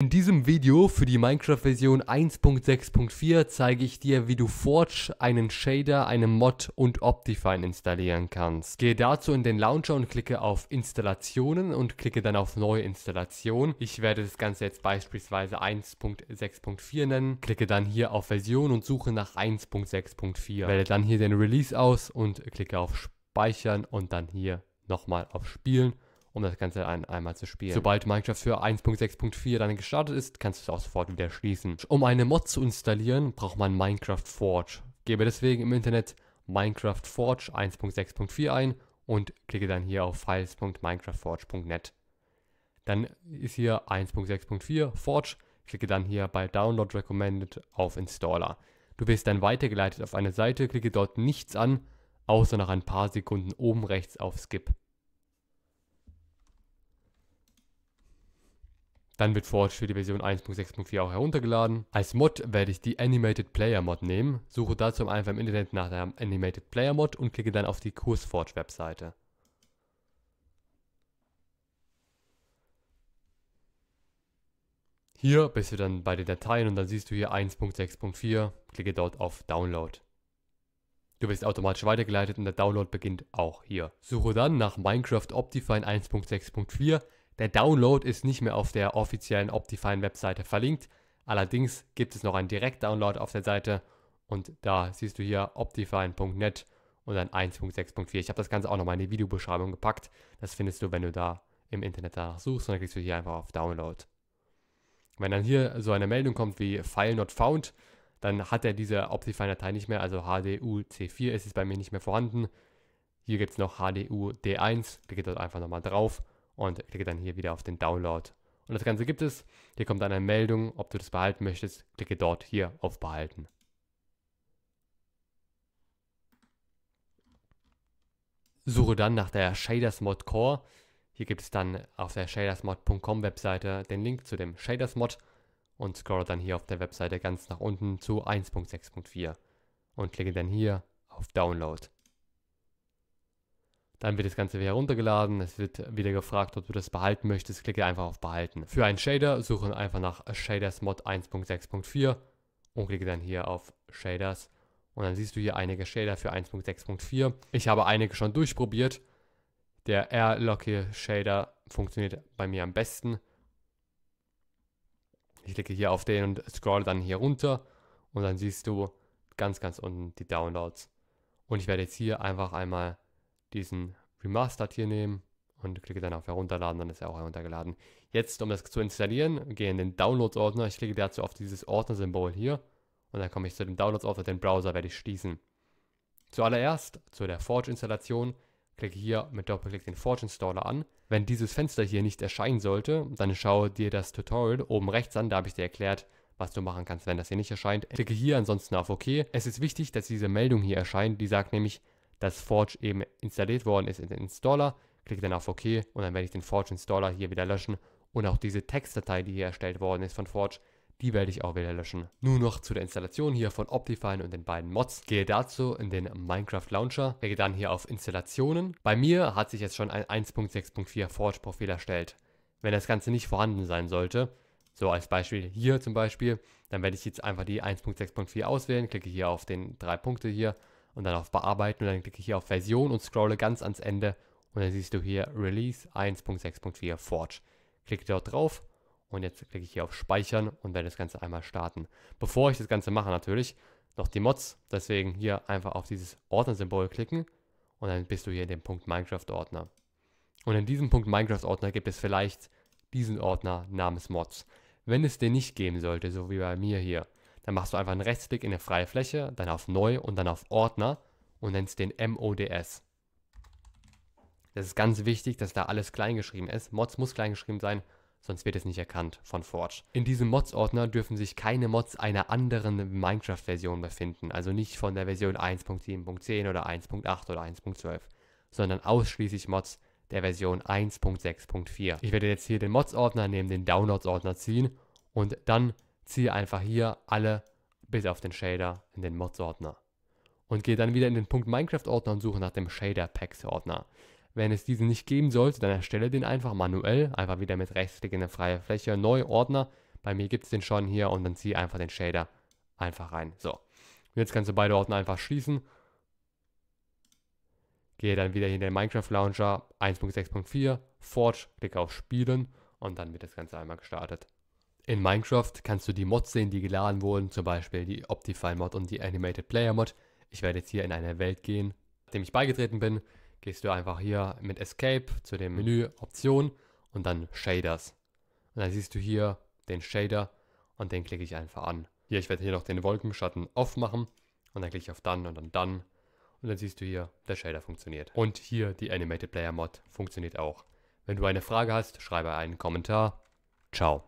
In diesem Video für die Minecraft-Version 1.6.4 zeige ich dir, wie du Forge, einen Shader, einen Mod und Optifine installieren kannst. Gehe dazu in den Launcher und klicke auf Installationen und klicke dann auf Neue Installation. Ich werde das Ganze jetzt beispielsweise 1.6.4 nennen. Klicke dann hier auf Version und suche nach 1.6.4. Wähle dann hier den Release aus und klicke auf Speichern und dann hier nochmal auf Spielen um das Ganze ein, einmal zu spielen. Sobald Minecraft für 1.6.4 dann gestartet ist, kannst du es auch sofort wieder schließen. Um eine Mod zu installieren, braucht man Minecraft Forge. Gebe deswegen im Internet Minecraft Forge 1.6.4 ein und klicke dann hier auf files.minecraftforge.net. Dann ist hier 1.6.4 Forge, klicke dann hier bei Download Recommended auf Installer. Du wirst dann weitergeleitet auf eine Seite, klicke dort nichts an, außer nach ein paar Sekunden oben rechts auf Skip. Dann wird Forge für die Version 1.6.4 auch heruntergeladen. Als Mod werde ich die Animated Player Mod nehmen, suche dazu einfach im Internet nach der Animated Player Mod und klicke dann auf die Kursforge Webseite. Hier bist du dann bei den Dateien und dann siehst du hier 1.6.4, klicke dort auf Download. Du wirst automatisch weitergeleitet und der Download beginnt auch hier. Suche dann nach Minecraft Optifine 1.6.4, der Download ist nicht mehr auf der offiziellen Optifine-Webseite verlinkt. Allerdings gibt es noch einen Direktdownload auf der Seite und da siehst du hier optifine.net und dann 1.6.4. Ich habe das Ganze auch nochmal in die Videobeschreibung gepackt. Das findest du, wenn du da im Internet danach suchst und dann klickst du hier einfach auf Download. Wenn dann hier so eine Meldung kommt wie File not found, dann hat er diese Optifine-Datei nicht mehr, also HDU-C4 ist es bei mir nicht mehr vorhanden. Hier gibt es noch HDU-D1, klicke dort einfach nochmal drauf und klicke dann hier wieder auf den Download. Und das Ganze gibt es. Hier kommt dann eine Meldung, ob du das behalten möchtest. Klicke dort hier auf Behalten. Suche dann nach der Shaders Mod Core. Hier gibt es dann auf der shadersmod.com Webseite den Link zu dem Shaders Mod und scrolle dann hier auf der Webseite ganz nach unten zu 1.6.4 und klicke dann hier auf Download. Dann wird das Ganze wieder heruntergeladen. Es wird wieder gefragt, ob du das behalten möchtest. Klicke einfach auf Behalten. Für einen Shader suche einfach nach Shaders Mod 1.6.4 und klicke dann hier auf Shaders. Und dann siehst du hier einige Shader für 1.6.4. Ich habe einige schon durchprobiert. Der Airlocky Shader funktioniert bei mir am besten. Ich klicke hier auf den und scroll dann hier runter. Und dann siehst du ganz, ganz unten die Downloads. Und ich werde jetzt hier einfach einmal diesen Remastered hier nehmen und klicke dann auf Herunterladen, dann ist er auch heruntergeladen. Jetzt, um das zu installieren, gehe in den Downloads-Ordner. Ich klicke dazu auf dieses Ordner-Symbol hier und dann komme ich zu dem Downloads-Ordner. Den Browser werde ich schließen. Zuallererst zu der Forge-Installation. Klicke hier mit Doppelklick den Forge Installer an. Wenn dieses Fenster hier nicht erscheinen sollte, dann schaue dir das Tutorial oben rechts an. Da habe ich dir erklärt, was du machen kannst, wenn das hier nicht erscheint. Klicke hier ansonsten auf OK. Es ist wichtig, dass diese Meldung hier erscheint. Die sagt nämlich, dass Forge eben installiert worden ist in den Installer. Klicke dann auf OK und dann werde ich den Forge Installer hier wieder löschen. Und auch diese Textdatei, die hier erstellt worden ist von Forge, die werde ich auch wieder löschen. Nur noch zu der Installation hier von Optifine und den beiden Mods. Gehe dazu in den Minecraft Launcher, Klicke dann hier auf Installationen. Bei mir hat sich jetzt schon ein 1.6.4 Forge Profil erstellt. Wenn das Ganze nicht vorhanden sein sollte, so als Beispiel hier zum Beispiel, dann werde ich jetzt einfach die 1.6.4 auswählen, klicke hier auf den drei Punkte hier und dann auf Bearbeiten und dann klicke ich hier auf Version und scrolle ganz ans Ende und dann siehst du hier Release 1.6.4 Forge. Klicke dort drauf und jetzt klicke ich hier auf Speichern und werde das Ganze einmal starten. Bevor ich das Ganze mache natürlich noch die Mods, deswegen hier einfach auf dieses Ordnersymbol klicken und dann bist du hier in dem Punkt Minecraft-Ordner. Und in diesem Punkt Minecraft-Ordner gibt es vielleicht diesen Ordner namens Mods. Wenn es den nicht geben sollte, so wie bei mir hier, dann machst du einfach einen Rechtsklick in der freie Fläche, dann auf Neu und dann auf Ordner und nennst den MODS. Das ist ganz wichtig, dass da alles kleingeschrieben ist. Mods muss kleingeschrieben sein, sonst wird es nicht erkannt von Forge. In diesem Mods-Ordner dürfen sich keine Mods einer anderen Minecraft-Version befinden, also nicht von der Version 1.7.10 oder 1.8 oder 1.12, sondern ausschließlich Mods der Version 1.6.4. Ich werde jetzt hier den Mods-Ordner neben den Downloads-Ordner ziehen und dann ziehe einfach hier alle bis auf den Shader in den Mods-Ordner. Und gehe dann wieder in den Punkt Minecraft-Ordner und suche nach dem Shader-Packs-Ordner. Wenn es diesen nicht geben sollte, dann erstelle den einfach manuell, einfach wieder mit Rechtsklick in eine freie Fläche, neu Ordner. Bei mir gibt es den schon hier und dann ziehe einfach den Shader einfach rein. So, und jetzt kannst du beide Ordner einfach schließen. Gehe dann wieder hier in den Minecraft Launcher 1.6.4, Forge, klicke auf Spielen und dann wird das Ganze einmal gestartet. In Minecraft kannst du die Mods sehen, die geladen wurden, zum Beispiel die Optifine-Mod und die Animated Player-Mod. Ich werde jetzt hier in eine Welt gehen, nachdem ich beigetreten bin, gehst du einfach hier mit Escape zu dem Menü Option und dann Shaders. Und dann siehst du hier den Shader und den klicke ich einfach an. Hier, ich werde hier noch den Wolkenschatten off machen und dann klicke ich auf Dann und dann Dann. Und dann siehst du hier, der Shader funktioniert. Und hier die Animated Player Mod funktioniert auch. Wenn du eine Frage hast, schreibe einen Kommentar. Ciao.